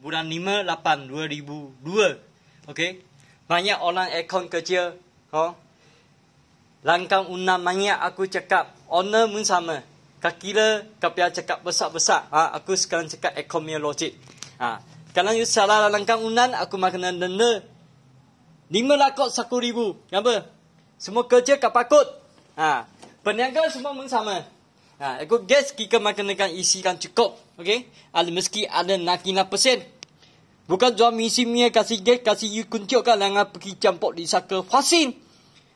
bulan 5 2002. Okey. Banyak orang akaun kecil, ha. Huh? Langkang unam banyak aku cakap owner pun sama. Kakila kapia cakap besar-besar. Ha, aku sekarang cakap ekonomi logik. Ha, kalau you salah langkang unan, aku makan denda. Lima lakot satu ribu. Kenapa? Semua kerja kapakut. Ha, peniaga semua pun sama. Ha, aku guess kita dengan isi kan cukup. Okay? Ada ah, meski ada nak persen. Bukan jual misi mia kasih guess kasih you kuncuk kan jangan pergi campur di saka fasin.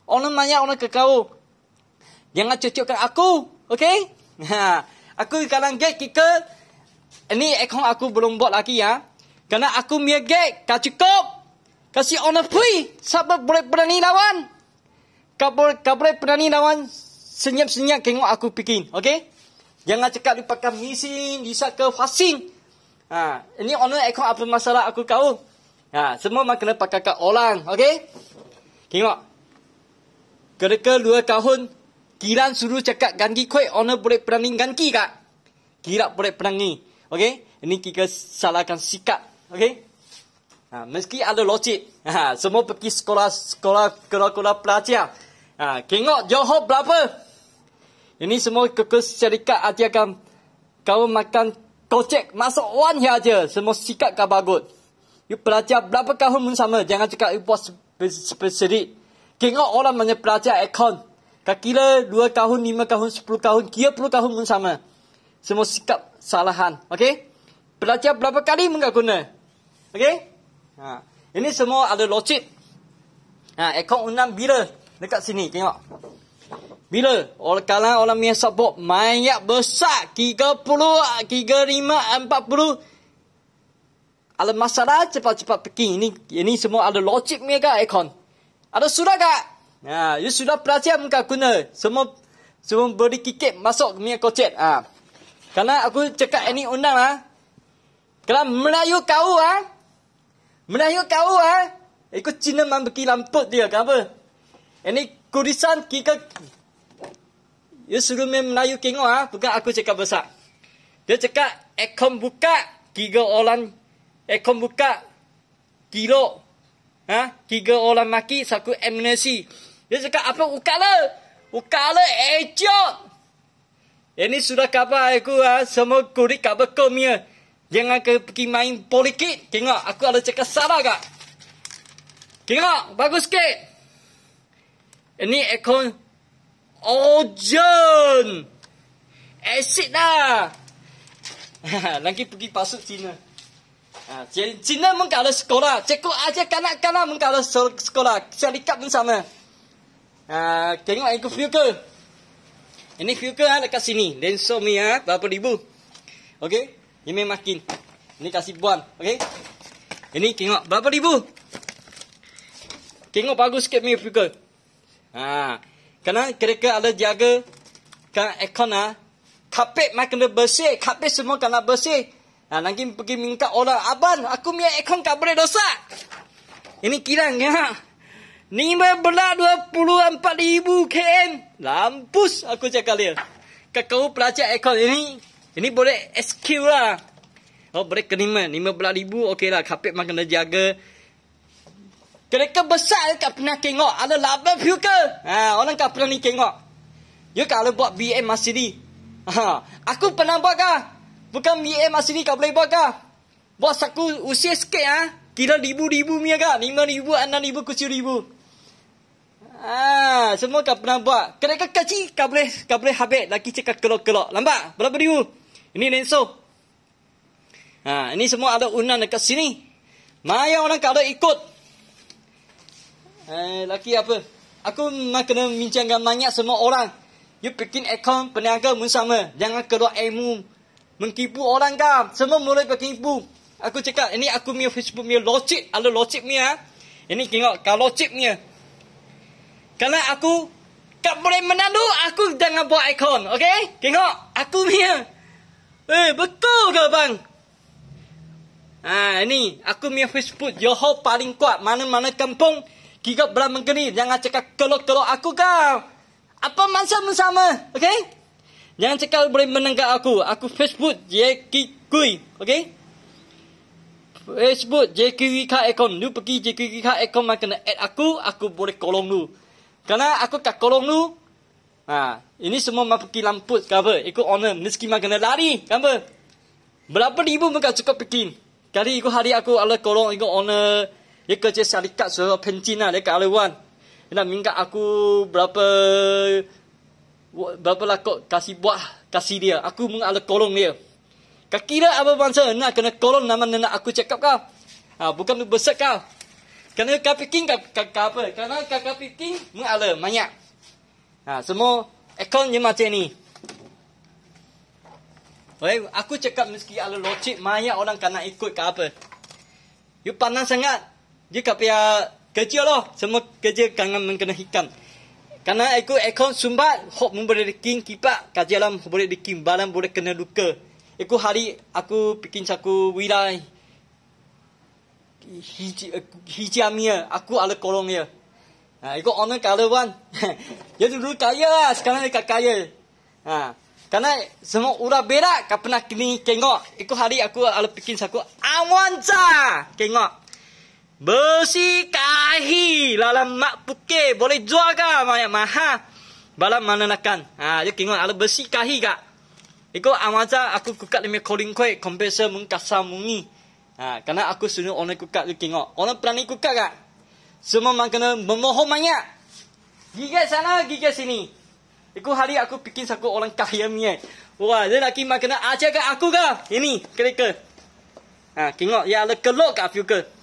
Orang banyak orang ke kau. Jangan cucukkan aku. Okay? Ha, aku kadang guess kita ini ekon aku belum buat lagi ya. Kerana aku mia guess kan cukup. Kasih orang free. Siapa boleh berani lawan? Kau boleh berani lawan senyap-senyap tengok aku pikir. Okay? Jangan cakap dia pakai mesin, bisa ke fasing. Ha, ini owner aircon apa masalah aku kau. Ha, semua memang kena pakai kat orang. Okay? Tengok. Kereka dua tahun, kiran suruh cakap ganti kuih, owner boleh perangi ganti kak. Kira boleh perangi. Okay? Ini kita salahkan sikap. Okay? Ha, meski ada logik. Ha, semua pergi sekolah, sekolah, sekolah, sekolah pelajar. Ha, Kengok Johor berapa? Ini semua kekus syarikat hati akan kau makan kocek masuk wan ya aja. Semua sikat kau bagut. You pelajar berapa tahun pun sama. Jangan cakap you puas spesifik. Kengok orang banyak pelajar ekon. Kau kira 2 tahun, 5 tahun, 10 tahun, kira 30 tahun pun sama. Semua sikap salahan. Okay? Pelajar berapa kali pun kau guna. Okay? Ha. Ini semua ada logik. Ha, aircon undang bila? Dekat sini tengok. Bila orang kalang orang punya sebut mayat besar 30, 35, 40. Ada masalah cepat-cepat pergi. Ini, ini semua ada logik punya kan aircon. Ada surat kan? Ya, ha, you sudah pelajar muka guna. Semua semua beri kikit masuk ke minyak kocet. Ha. Karena aku cakap ini undang lah. Ha. Kalau Melayu kau ah, ha. Melayu kau ah, ha. ikut Cina mampu lampu dia. Kenapa? Ini kurisan kita... Dia suruh main Melayu kengok ah, Bukan aku cakap besar. Dia cakap, ekon buka kira orang. Ekon buka kilo. Ha? kira orang maki, saku amnesi. Dia cakap, apa buka le? Buka le, ejok. Ini sudah kabar aku ah, Semua kulit kabar kau punya. Jangan ke pergi main politik. Tengok, aku ada cakap salah kak. Tengok, bagus sikit. Ini aircon Ocean Asik dah Nanti pergi pasuk Cina ha, Cina mengkala sekolah Cekuk aja kanak-kanak mengkala sekolah Syarikat pun sama ha, Tengok aku filter Ini filter ha, dekat sini Lensor ni ha, berapa ribu Okay, ini makin Ini kasih buan Okay. Ini tengok berapa ribu Tengok bagus sikit punya filter Ha. Kena kereta ada jaga kan aircon ha. Kapit mai kena bersih. Kapit semua kena bersih. Ha, nanti pergi minta orang. Abang, aku punya aircon tak boleh rosak. Ini kirang ya. Ni berbelak ribu km. Lampus aku cakap dia. Kan kau, kau pelajar aircon ini. Ini boleh SQ lah. Oh, boleh kena ni kelima. ribu, okey lah. Kapit mah kena jaga. Kereka besar kau pernah tengok. Ada laba view ke? Ha, orang kau pernah ni tengok. You ya kalau buat BM masih ni. Ha, aku pernah buat kah? Bukan BM masih ni kau boleh buat kah? Bos aku usia sikit ah. Ha? Kira ribu-ribu mia kah? Lima ribu, enam ribu, kucing ribu. Ah, semua kau pernah buat. Kereka kecil kau boleh kau boleh habis lagi cekak kelok-kelok. Lambat. Berapa ribu? Ini lenso. Ha, ini semua ada unan dekat sini. Mayang orang kalau ikut. Eh, laki apa? Aku memang kena bincangkan banyak semua orang. You bikin akaun peniaga pun sama. Jangan keluar emu. Mengkipu orang kan? Semua mulai berkipu. Aku cakap, ini aku punya Facebook punya logic. Ada logic punya. Ah. Ini tengok, kalau chip punya. Kerana aku tak boleh menandu, aku jangan buat akaun. Okay? Tengok, aku punya. Eh, betul ke bang? Ah, ini, aku punya Facebook. Johor paling kuat. Mana-mana kampung. -mana Kira belah mengkeni. Jangan cakap kelok-kelok aku kau. Apa maksud bersama? okay? Jangan cakap boleh menangkap aku. Aku Facebook JK Kui. Okey? Facebook JK Kika Ekon. Lu pergi JK Kika Ekon makan add aku. Aku boleh kolong lu. Karena aku tak kolong lu. Ha, ini semua mahu pergi lampu apa? Ikut owner meski makan kena lari, apa? Berapa ribu mereka cukup bikin. Kali ikut hari aku ala kolong ikut owner dia kerja syarikat so penting lah dekat Alawan. Dia nak minta aku berapa berapa lah kot kasih buah kasih dia. Aku mengalah kolong dia. Kaki dia apa bangsa nak kena kolong nama nak aku cakap kau. Ha, bukan tu besar kau. Kerana kapi king kau kap, kap, apa? Kerana kapi king mengalah banyak. Ha, semua ekon je macam ni. Oi, aku cakap meski ala locik, mayat orang kena ikut ke apa. You panas sangat, dia kat pihak kerja lah. Semua kerja kangen mengenai hikam. Karena aku ekon sumbat, hok boleh dikin kipak, kerja dalam boleh dikin, balam boleh kena luka. Aku hari aku bikin aku wilai hiji hiji aku ala kolong ya. aku ha, orang kalau wan, ya dulu kaya lah, sekarang dekat kaya. Ha, karena semua urat berak, tak pernah kini kengok. Aku hari aku ala bikin aku awanca kengok besi kahi dalam mak puke boleh jual ke banyak maha balam mana nak kan ha dia kengok ala besi kahi ka iko amaza aku kukat lemi coding kue compressor mung kasa mungi ha kerana aku sunu orang kukat dia kengok orang berani kukat ka semua mang kena memohon banyak gigit sana gigit sini iko hari aku bikin saku orang kaya mie eh. wah dia nak kima kena ajak ke aku ka ini kereka ha kengok ya ala kelok ka fuker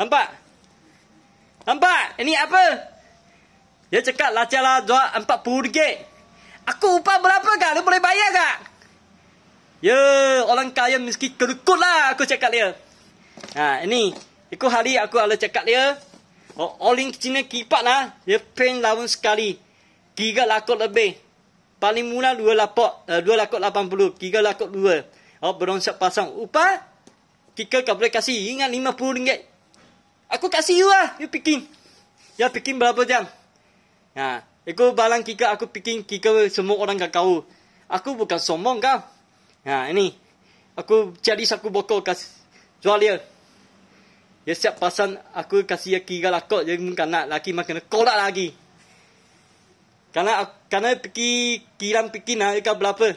Nampak? Nampak? Ini apa? Dia cakap lacalah jual RM40. Aku upah berapa kak? Lu boleh bayar kak? Ya, orang kaya mesti kerukut lah aku cakap dia. Ha, ini. Iku hari aku ala cakap dia. Oh, orang Cina kipat lah. Dia pain lawan sekali. Kira lakot lebih. Paling mula dua lapok, eh, dua lakot lapan puluh. Kira lakot dua. Oh, berongsak pasang. Upah? Kita kau boleh kasih. Ingat lima puluh ringgit. Aku kasih you lah. You picking. Ya picking berapa jam? Ha. Aku balang kika aku picking kika semua orang kau kau. Aku bukan sombong kau. Ha ini. Aku cari saku bokol kas jual dia. Ya siap pasang aku kasih aku kira lakot je mungkin nak laki makan kolak lagi. Karena aku, karena pergi kira pergi lah, nak ikan berapa?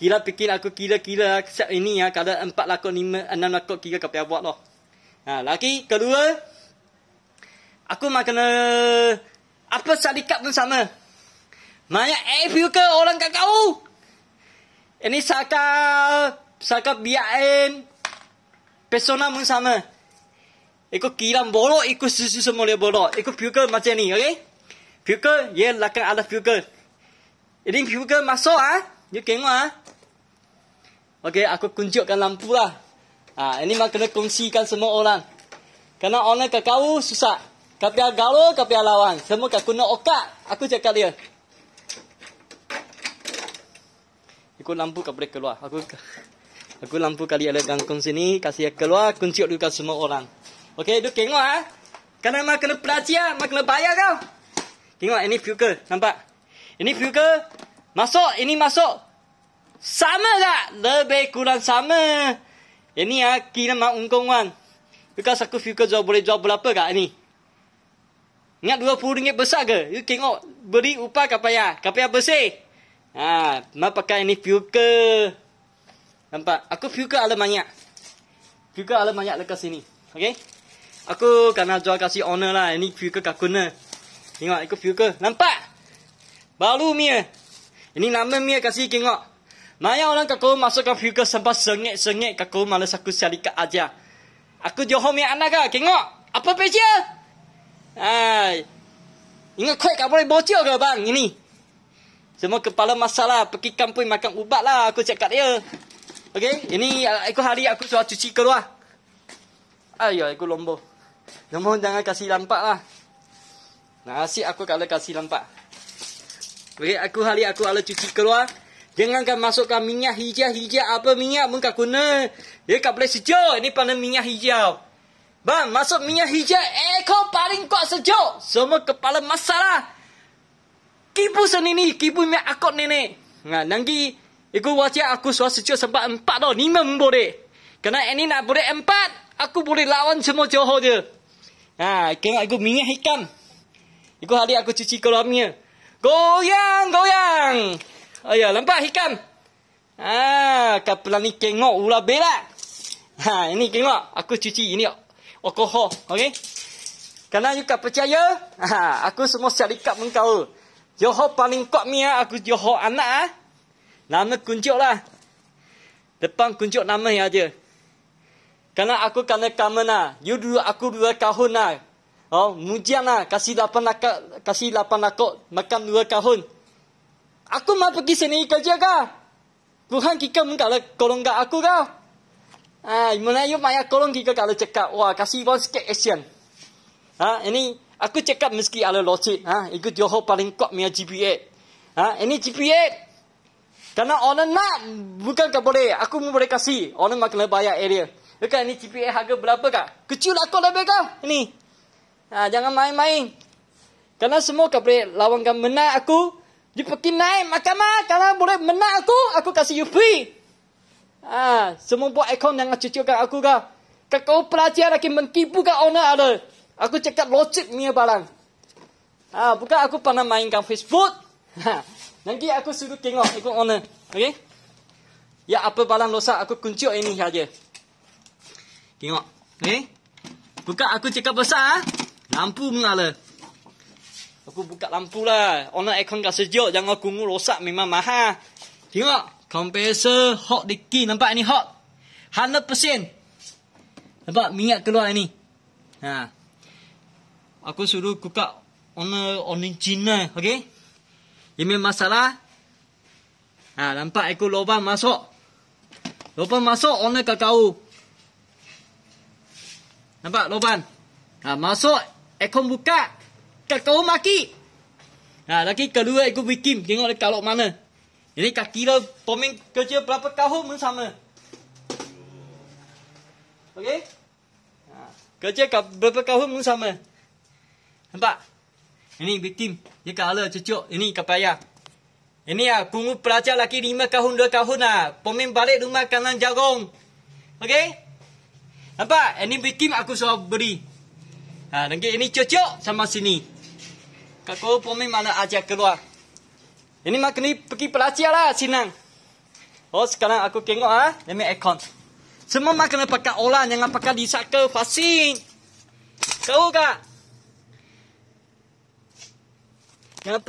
Kira pergi aku kira-kira lah, siap ini ya lah, kada empat lakon, 5 6 lakot kira kau payah buat loh. Ha, lagi kedua, aku mak eh, apa syarikat pun sama. Mayat air ke orang kat kau? Ini saka saka biarin persona pun sama. Iku kira bolo, iku susu semua dia bolo. Iku puke macam ni, okay? Puke, ye lakang ada puke. Ini puke masuk ah, ha? you tengok Ha? Okay, aku kunjukkan lampu lah. Ha, ini memang kena kongsikan semua orang. Karena orang ke kau susah. Kau agalo, galau, kau lawan. Semua kau kena oka, Aku cakap dia. Aku lampu kau boleh keluar. Aku aku lampu kali ada gangkung sini. Kasih keluar. Kunci dulu kau semua orang. Okay, duk tengok ah. Ha? Kena memang kena pelacia. Memang kena bayar kau. Tengok, ini fuker. Nampak? Ini fuker. Masuk, ini masuk. Sama tak? Lebih kurang Sama. Yang ni ya, kira mak ungkong wan. Bukan saku fikir jual boleh jual berapa kat ni. Ingat dua puluh ringgit besar ke? You tengok beri upah kapa ya? Kapa ya bersih? Ha, mak pakai ni fikir. Nampak? Aku fikir ala banyak. Fikir ala banyak lekas sini. Okay? Aku kena jual kasih owner lah. Ini fikir kakuna. Tengok, aku fikir. Nampak? Baru mia. Ini nama mia kasih tengok. Maya orang kaku masukkan fuga sempat sengit sengit kaku malas aku selika aja. Aku johor mi anak ka, kengok apa pecia? Ay, ingat kau kau boleh bocil ke bang ini? Semua kepala masalah pergi kampung makan ubat lah aku cakap dia. Okey, ini aku eh, hari aku suruh cuci keluar. Ayo, aku lombo. Lombo jangan kasih lampak lah. Nasi aku kalau kasih lampak. Okey, aku hari aku ala cuci keluar. Jangan kan masukkan minyak hijau-hijau apa minyak pun kau guna. Ya kau boleh sejuk. Ini pandang minyak hijau. Bang, masuk minyak hijau. Eko paling kuat sejuk. Semua kepala masalah. Kibu sendiri. Kibu minyak akut nenek. Nah, ha, nanti aku wajah aku suar sejuk sempat empat tau. Lima pun boleh. Kerana ini nak boleh empat. Aku boleh lawan semua Johor dia. Ha, nah, kena aku minyak hitam. Iku hari aku cuci kolamnya. goyang. Goyang. Ayah, oh, lempar hikam. Ah, kapalan ni kengok ular belak. Ha, ini kengok. Aku cuci ini alkohol. Okey? Kerana you kak percaya, ha, aku semua syarikat mengkau. Johor paling kuat mi, ah, aku Johor anak. Ha. Nama kuncuk lah. Depan kuncuk nama ni aja. Kerana aku kena kamu lah. You dua, aku dua kahun lah. Oh, mujian lah. Kasih lapan nak kasih lapan nakok. Makan dua kahun. Aku mah pergi sini kerja kah? Tuhan kita minta lah kolong aku kah? Ah, mana yuk maya kolong kita kalau cakap, wah kasih wan sikit action. Ha, ini aku cakap meski ada logik, ha, itu Johor paling kuat punya GPA. Ha, ini GPA, Karena orang nak, bukan kau boleh. Aku pun boleh kasih. Orang nak kena bayar area. Bukan ini GPA harga berapa kah? Kecil aku lah lebih kah? Ini. Ha, jangan main-main. Karena semua kau boleh lawan kau menang lah aku. You pergi naik mahkamah. Kalau boleh menang aku, aku kasih you free. Ha, semua buat aircon yang cucukkan aku kah. Kau pelajar lagi mengkibukan owner ada. Aku cakap logik punya barang. Ha, bukan aku pernah mainkan Facebook. Ha, nanti aku suruh tengok ikut owner. Okay? Ya apa barang rosak aku kunci ini saja. Tengok. Okay? Bukan aku cakap besar. Ha? Lampu mengalah. Aku buka lampu lah. Ona aircon kat sejuk. Jangan aku rosak. Memang mahal. Tengok. Compressor hot dikit. Nampak ni hot. 100%. Nampak minyak keluar ni. Ha. Aku suruh buka ona Cina, Okay. Ini masalah. Ha. Nampak aku lubang masuk. Lubang masuk orang kat kau. Nampak lubang. Ha. Masuk. Aircon buka. Buka kau maki. nah, ha, lagi kedua aku bikin tengok dia kalau mana. Ini kaki lo pomen kerja berapa kau pun sama. Okey? Ha, kerja ka, berapa kau pun sama. Nampak? Ini bikin dia kala cucuk. Ini kapaya. Ini ah kungu pelajar lagi lima tahun dua tahun lah. Pomen balik rumah kanan jagong, Okey? Nampak? Ini bikin aku suruh beri. Ha, lagi ini cucuk sama sini. Kau pumi mana aja keluar. Ini mak ni pergi pelajar lah, sinang. Oh, sekarang aku tengok ah, ha? demi aircon. Semua mak kena pakai olah, jangan pakai disak ke vaksin. Kau kak? Jangan